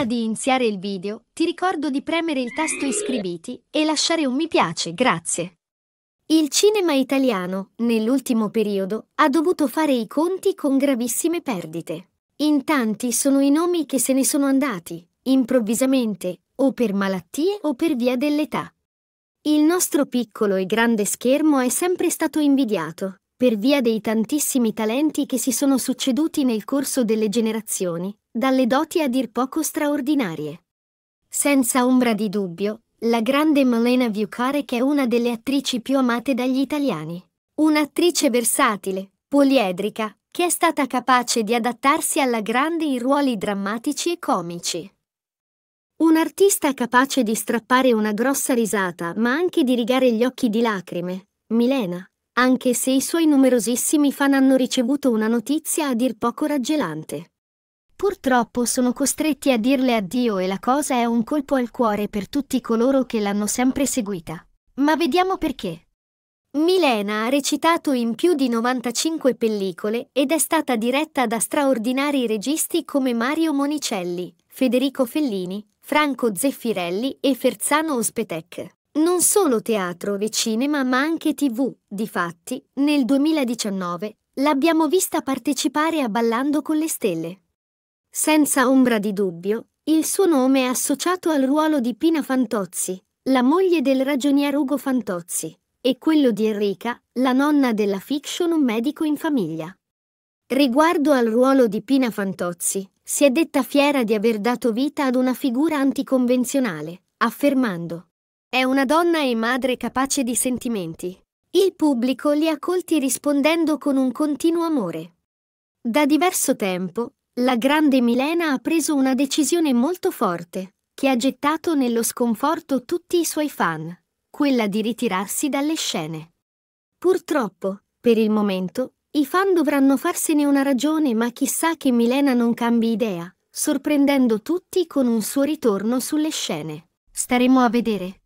Prima di iniziare il video, ti ricordo di premere il tasto iscriviti e lasciare un mi piace, grazie. Il cinema italiano, nell'ultimo periodo, ha dovuto fare i conti con gravissime perdite. In tanti sono i nomi che se ne sono andati, improvvisamente, o per malattie o per via dell'età. Il nostro piccolo e grande schermo è sempre stato invidiato, per via dei tantissimi talenti che si sono succeduti nel corso delle generazioni, dalle doti a dir poco straordinarie. Senza ombra di dubbio, la grande Malena Viukarek è una delle attrici più amate dagli italiani. Un'attrice versatile, poliedrica, che è stata capace di adattarsi alla grande in ruoli drammatici e comici. Un artista capace di strappare una grossa risata, ma anche di rigare gli occhi di lacrime, Milena, anche se i suoi numerosissimi fan hanno ricevuto una notizia a dir poco raggelante. Purtroppo sono costretti a dirle addio e la cosa è un colpo al cuore per tutti coloro che l'hanno sempre seguita. Ma vediamo perché. Milena ha recitato in più di 95 pellicole ed è stata diretta da straordinari registi come Mario Monicelli, Federico Fellini, Franco Zeffirelli e Ferzano Ospetec. Non solo teatro e cinema ma anche tv, difatti, nel 2019 l'abbiamo vista partecipare a Ballando con le Stelle. Senza ombra di dubbio, il suo nome è associato al ruolo di Pina Fantozzi, la moglie del ragionier Ugo Fantozzi, e quello di Enrica, la nonna della fiction Un medico in famiglia. Riguardo al ruolo di Pina Fantozzi, si è detta fiera di aver dato vita ad una figura anticonvenzionale, affermando «È una donna e madre capace di sentimenti». Il pubblico li ha colti rispondendo con un continuo amore. Da diverso tempo, la grande Milena ha preso una decisione molto forte, che ha gettato nello sconforto tutti i suoi fan, quella di ritirarsi dalle scene. Purtroppo, per il momento, i fan dovranno farsene una ragione, ma chissà che Milena non cambi idea, sorprendendo tutti con un suo ritorno sulle scene. Staremo a vedere.